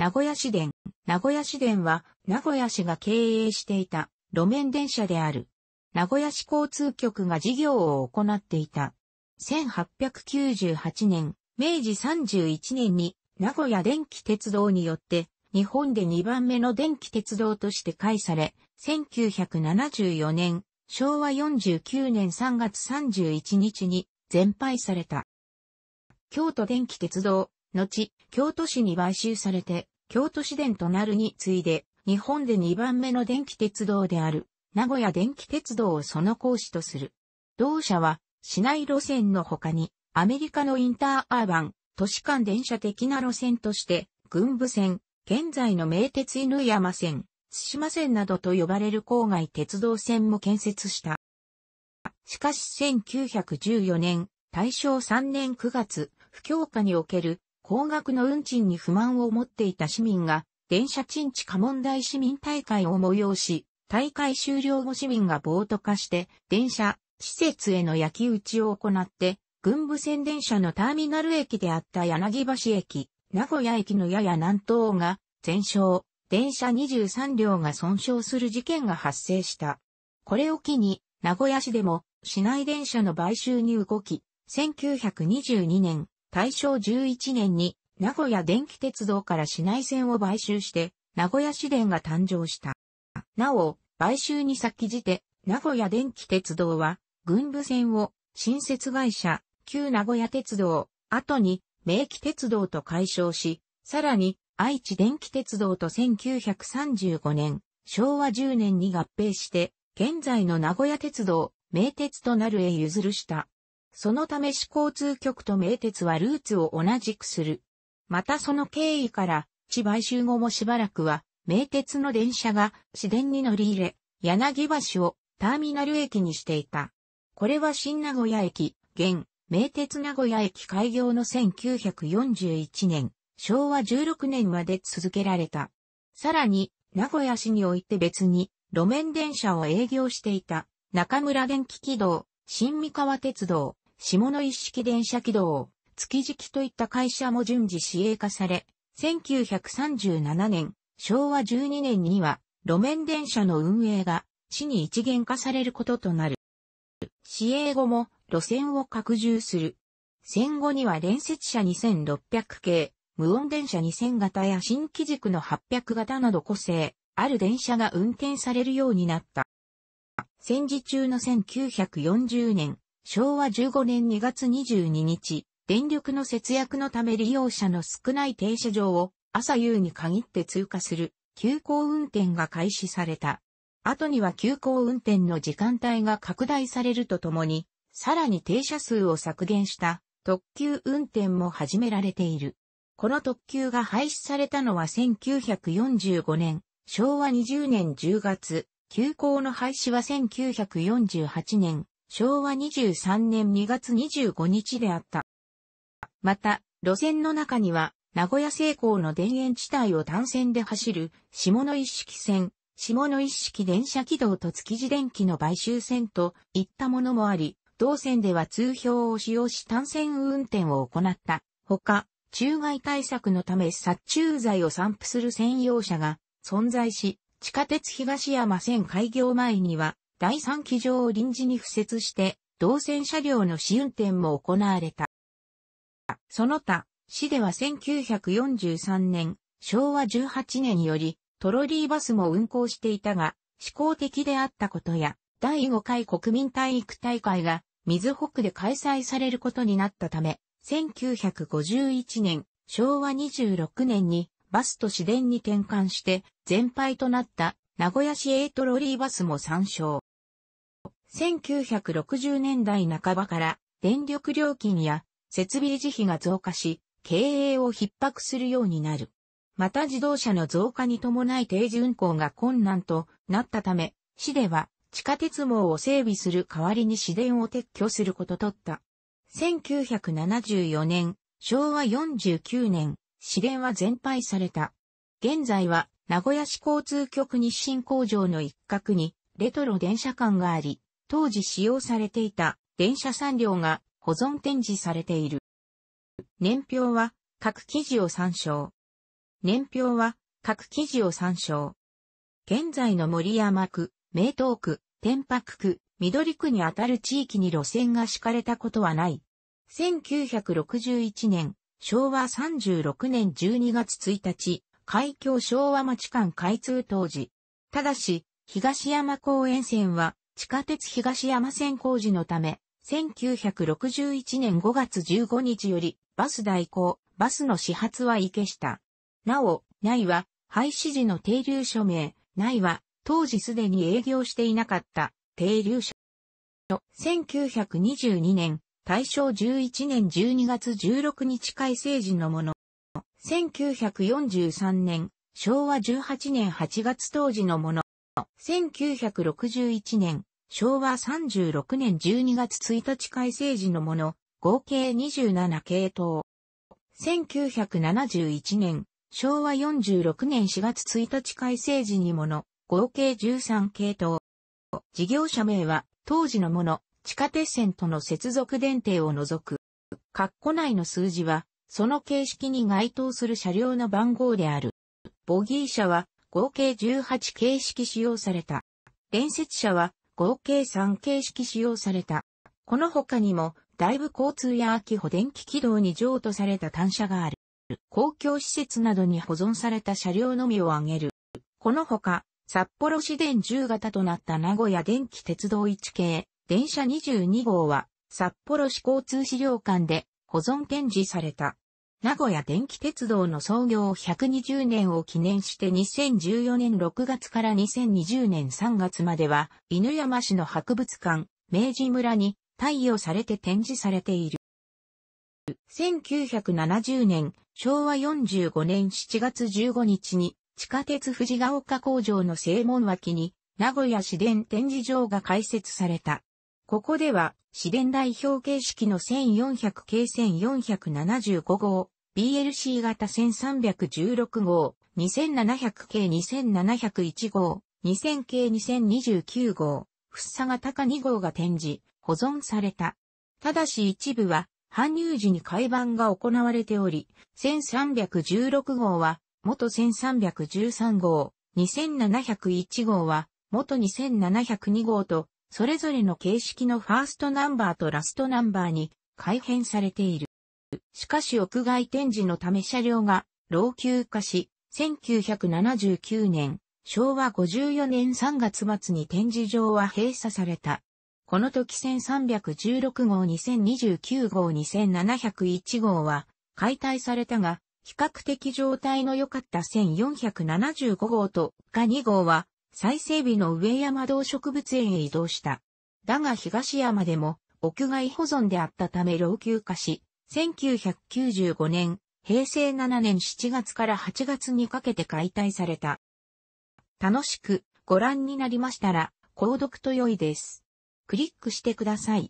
名古屋市電。名古屋市電は、名古屋市が経営していた路面電車である。名古屋市交通局が事業を行っていた。1898年、明治31年に名古屋電気鉄道によって日本で2番目の電気鉄道として開され、1974年、昭和49年3月31日に全廃された。京都電気鉄道、後、京都市に買収されて、京都市電となるに次いで、日本で2番目の電気鉄道である、名古屋電気鉄道をその講師とする。同社は、市内路線の他に、アメリカのインターアーバン、都市間電車的な路線として、群部線、現在の名鉄犬山線、津島線などと呼ばれる郊外鉄道線も建設した。しかし1914年、大正3年9月、不況下における高額の運賃に不満を持っていた市民が、電車賃地下問題市民大会を催し、大会終了後市民が暴徒化して、電車、施設への焼き打ちを行って、軍部線電車のターミナル駅であった柳橋駅、名古屋駅のやや南東が全焼、電車23両が損傷する事件が発生した。これを機に、名古屋市でも市内電車の買収に動き、1922年大正11年に名古屋電気鉄道から市内線を買収して、名古屋市電が誕生した。なお、買収に先じて、名古屋電気鉄道は、軍部線を、新設会社、旧名古屋鉄道、後に、名機鉄道と解消し、さらに、愛知電気鉄道と1935年、昭和10年に合併して、現在の名古屋鉄道、名鉄となるへ譲るした。そのため市交通局と名鉄はルーツを同じくする。またその経緯から、地買収後もしばらくは、名鉄の電車が市電に乗り入れ、柳橋をターミナル駅にしていた。これは新名古屋駅、現、名鉄名古屋駅開業の1941年、昭和16年まで続けられた。さらに、名古屋市において別に、路面電車を営業していた、中村電気軌道、新三河鉄道、下の一式電車軌道、築敷といった会社も順次市営化され、1937年、昭和12年には、路面電車の運営が、市に一元化されることとなる。市営後も、路線を拡充する。戦後には連接車2600系、無音電車2000型や新機軸の800型など個性、ある電車が運転されるようになった。戦時中の1940年、昭和15年2月22日、電力の節約のため利用者の少ない停車場を朝夕に限って通過する急行運転が開始された。後には急行運転の時間帯が拡大されるとともに、さらに停車数を削減した特急運転も始められている。この特急が廃止されたのは1945年、昭和20年10月、急行の廃止は1948年昭和23年2月25日であった。また、路線の中には、名古屋成功の田園地帯を単線で走る、下野一式線、下野一式電車軌道と築地電気の買収線といったものもあり、同線では通標を使用し単線運転を行った。ほか、中外対策のため殺虫剤を散布する専用車が存在し、地下鉄東山線開業前には第3機場を臨時に付設して、同線車両の試運転も行われた。その他、市では1943年、昭和18年より、トロリーバスも運行していたが、試行的であったことや、第5回国民体育大会が、水北で開催されることになったため、1951年、昭和26年に、バスと市電に転換して、全廃となった名古屋市営トロリーバスも参照。1960年代半ばから電力料金や設備維持費が増加し、経営を逼迫するようになる。また自動車の増加に伴い定時運行が困難となったため、市では地下鉄網を整備する代わりに市電を撤去することとった。1974年、昭和49年、市電は全廃された。現在は名古屋市交通局日清工場の一角にレトロ電車館があり、当時使用されていた電車3両が保存展示されている。年表は各記事を参照。年表は各記事を参照。現在の森山区、名東区、天白区、緑区にあたる地域に路線が敷かれたことはない。1961年、昭和36年12月1日、海峡昭和町間開通当時。ただし、東山公園線は地下鉄東山線工事のため、1961年5月15日より、バス代行、バスの始発は池下。なお、内は、廃止時の停留所名、内は、当時すでに営業していなかった、停留所。1922年、大正11年12月16日改正時のもの。1943年、昭和18年8月当時のもの。は、1961年、昭和36年12月1日改正時のもの、合計27系統。1971年、昭和46年4月1日改正時にもの、合計13系統。事業者名は、当時のもの、地下鉄線との接続電停を除く。括弧内の数字は、その形式に該当する車両の番号である。ボギー車は、合計18形式使用された。連接車は合計3形式使用された。この他にも、大部交通や秋保電気軌道に譲渡された単車がある。公共施設などに保存された車両のみを挙げる。この他、札幌市電10型となった名古屋電気鉄道1系、電車22号は、札幌市交通資料館で保存展示された。名古屋電気鉄道の創業120年を記念して2014年6月から2020年3月までは、犬山市の博物館、明治村に貸与されて展示されている。1970年、昭和45年7月15日に、地下鉄藤ヶ丘工場の正門脇に、名古屋市電展示場が開設された。ここでは、市電代表形式の1400系1475号、BLC 型1316号、2700系2701号、2000系2029号、福生型か2号が展示、保存された。ただし一部は、搬入時に改版が行われており、1316号は、元1313号、2701号は、元2702号と、それぞれの形式のファーストナンバーとラストナンバーに改変されている。しかし屋外展示のため車両が老朽化し、1979年、昭和54年3月末に展示場は閉鎖された。この時1316号2029号2701号は解体されたが、比較的状態の良かった1475号とか2号は再整備の上山道植物園へ移動した。だが東山でも屋外保存であったため老朽化し、1995年、平成7年7月から8月にかけて解体された。楽しくご覧になりましたら、購読と良いです。クリックしてください。